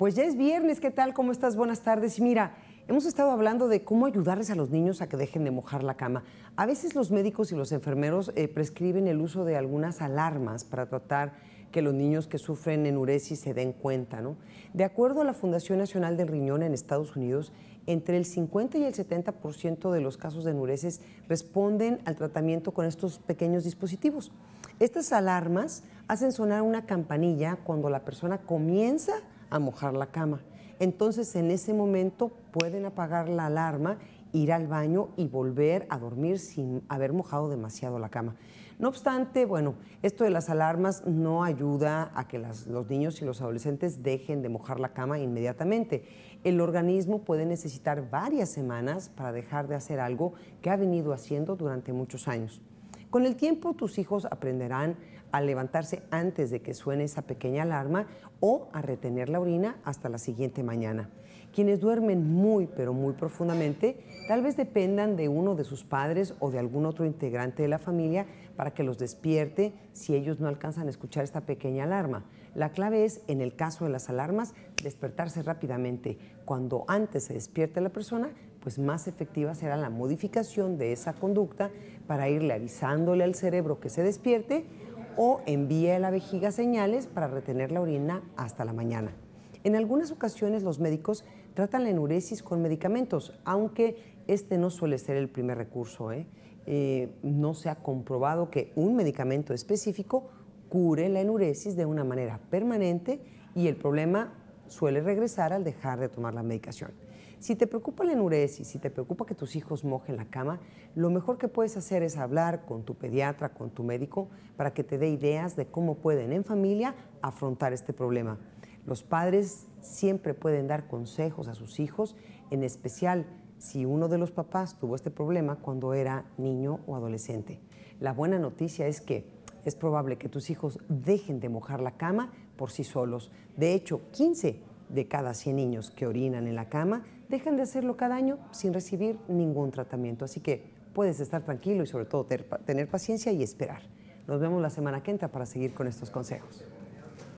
Pues ya es viernes, ¿qué tal? ¿Cómo estás? Buenas tardes. Y mira, hemos estado hablando de cómo ayudarles a los niños a que dejen de mojar la cama. A veces los médicos y los enfermeros eh, prescriben el uso de algunas alarmas para tratar que los niños que sufren enuresis se den cuenta, ¿no? De acuerdo a la Fundación Nacional del Riñón en Estados Unidos, entre el 50 y el 70% de los casos de enuresis responden al tratamiento con estos pequeños dispositivos. Estas alarmas hacen sonar una campanilla cuando la persona comienza a mojar la cama. Entonces, en ese momento pueden apagar la alarma, ir al baño y volver a dormir sin haber mojado demasiado la cama. No obstante, bueno, esto de las alarmas no ayuda a que los niños y los adolescentes dejen de mojar la cama inmediatamente. El organismo puede necesitar varias semanas para dejar de hacer algo que ha venido haciendo durante muchos años. Con el tiempo tus hijos aprenderán a levantarse antes de que suene esa pequeña alarma o a retener la orina hasta la siguiente mañana. Quienes duermen muy pero muy profundamente tal vez dependan de uno de sus padres o de algún otro integrante de la familia para que los despierte si ellos no alcanzan a escuchar esta pequeña alarma. La clave es, en el caso de las alarmas, despertarse rápidamente. Cuando antes se despierte la persona, pues más efectiva será la modificación de esa conducta para irle avisándole al cerebro que se despierte o envía a la vejiga señales para retener la orina hasta la mañana. En algunas ocasiones los médicos tratan la enuresis con medicamentos, aunque este no suele ser el primer recurso. ¿eh? Eh, no se ha comprobado que un medicamento específico cure la enuresis de una manera permanente y el problema suele regresar al dejar de tomar la medicación. Si te preocupa la enuresis, si te preocupa que tus hijos mojen la cama, lo mejor que puedes hacer es hablar con tu pediatra, con tu médico, para que te dé ideas de cómo pueden en familia afrontar este problema. Los padres siempre pueden dar consejos a sus hijos, en especial si uno de los papás tuvo este problema cuando era niño o adolescente. La buena noticia es que es probable que tus hijos dejen de mojar la cama por sí solos. De hecho, 15 de cada 100 niños que orinan en la cama dejan de hacerlo cada año sin recibir ningún tratamiento. Así que puedes estar tranquilo y sobre todo tener paciencia y esperar. Nos vemos la semana que entra para seguir con estos consejos.